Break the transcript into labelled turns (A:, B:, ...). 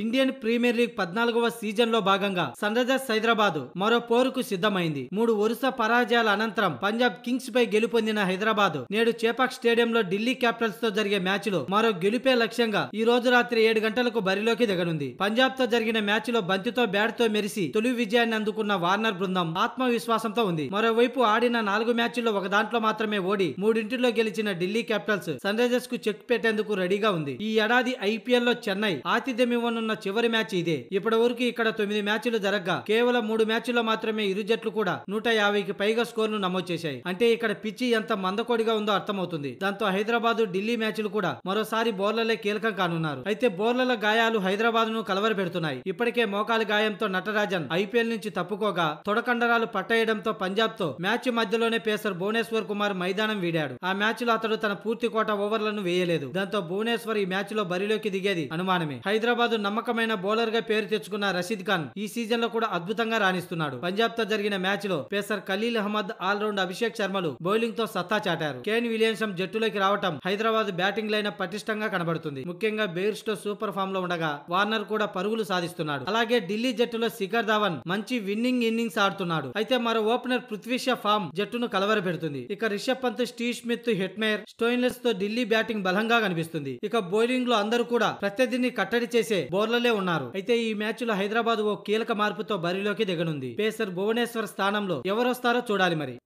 A: Indian Premier League పద్నాలుగవ season లో భాగంగా సన్ రైజర్స్ హైదరాబాద్ మరో పోరుకు సిద్ధమైంది మూడు వరుస పరాజయాల అనంతరం పంజాబ్ కింగ్స్ పై గెలుపొందిన హైదరాబాద్ నేడు చేపాక్ స్టేడియంలో ఢిల్లీ క్యాపిటల్స్ తో జరిగే మ్యాచ్ లో మరో గెలుపే లక్ష్యంగా ఈ రోజు రాత్రి ఏడు గంటలకు బరిలోకి దిగనుంది పంజాబ్ తో జరిగిన మ్యాచ్ లో బంతితో బ్యాట్ తో మెరిసి తొలి విజయాన్ని అందుకున్న వార్నర్ బృందం ఆత్మవిశ్వాసంతో ఉంది మరోవైపు ఆడిన నాలుగు మ్యాచ్ల్లో ఒక దాంట్లో మాత్రమే ఓడి మూడింటిలో గెలిచిన ఢిల్లీ క్యాపిటల్స్ సన్ రైజర్స్ కు చెక్ పెట్టేందుకు రెడీగా ఉంది ఈ ఏడాది ఐపీఎల్ లో చెన్నై ఆతిథ్యం జరగనున్న చివరి మ్యాచ్ ఇదే ఇప్పటివరకు ఇక్కడ తొమ్మిది మ్యాచ్లు జరగ్గా కేవలం మూడు మ్యాచ్ల్లో మాత్రమే ఇరు జట్లు కూడా నూట యాభైకి పైగా స్కోర్ను నమోదు చేశాయి అంటే ఇక్కడ పిచ్చి ఎంత మందకోడిగా ఉందో అర్థమవుతుంది దాంతో హైదరాబాద్ ఢిల్లీ మ్యాచ్లు కూడా మరోసారి బౌలర్లే కీలకం కానున్నారు అయితే బౌలర్ల గాయాలు హైదరాబాద్ ను పెడుతున్నాయి ఇప్పటికే మోకాలి గాయంతో నటరాజన్ ఐపీఎల్ నుంచి తప్పుకోగా తొడకండరాలు పట్టేయడంతో పంజాబ్ తో మ్యాచ్ మధ్యలోనే పేసర్ భువనేశ్వర్ కుమార్ మైదానం వీడాడు ఆ మ్యాచ్ లో అతడు తన పూర్తి కోట ఓవర్లను వేయలేదు దాంతో భువనేశ్వర్ ఈ మ్యాచ్ లో బరిలోకి దిగేది అనుమానమే హైదరాబాద్ నమ్మకమైన బౌలర్ గా పేరు తెచ్చుకున్న రషీద్ ఖాన్ ఈ సీజన్ లో కూడా అద్భుతంగా రాణిస్తున్నాడు పంజాబ్ తో జరిగిన మ్యాచ్ లో పేసర్ ఖలీల్ అహ్మద్ ఆల్రౌండ్ అభిషేక్ శర్మలు బౌలింగ్ తో సత్తా చాటారు కేన్ విలియమ్సన్ జట్టులోకి రావటం హైదరాబాద్ బ్యాటింగ్ లైన్ పటిష్టంగా కనబడుతుంది ముఖ్యంగా బెయిర్స్టో సూపర్ ఫామ్ లో ఉండగా వార్నర్ కూడా పరుగులు సాధిస్తున్నాడు అలాగే ఢిల్లీ జట్టులో శిఖర్ ధావన్ మంచి విన్నింగ్ ఇన్నింగ్స్ ఆడుతున్నాడు అయితే మరో ఓపెనర్ పృథ్వీష ఫామ్ జట్టును కలవరపెడుతుంది ఇక రిషబ్ పంత్ స్టీవ్ స్మిత్ మేర్ స్టోయిన్లెస్ తో ఢిల్లీ బ్యాటింగ్ బలంగా కనిపిస్తుంది ఇక బౌలింగ్ లో అందరూ కూడా ప్రత్యర్థిని కట్టడి చేసే బోర్లలే ఉన్నారు అయితే ఈ మ్యాచ్ లో హైదరాబాద్ ఓ కీలక మార్పుతో బరిలోకి దిగనుంది పేసర్ భువనేశ్వర్ స్థానంలో ఎవరొస్తారో చూడాలి మరి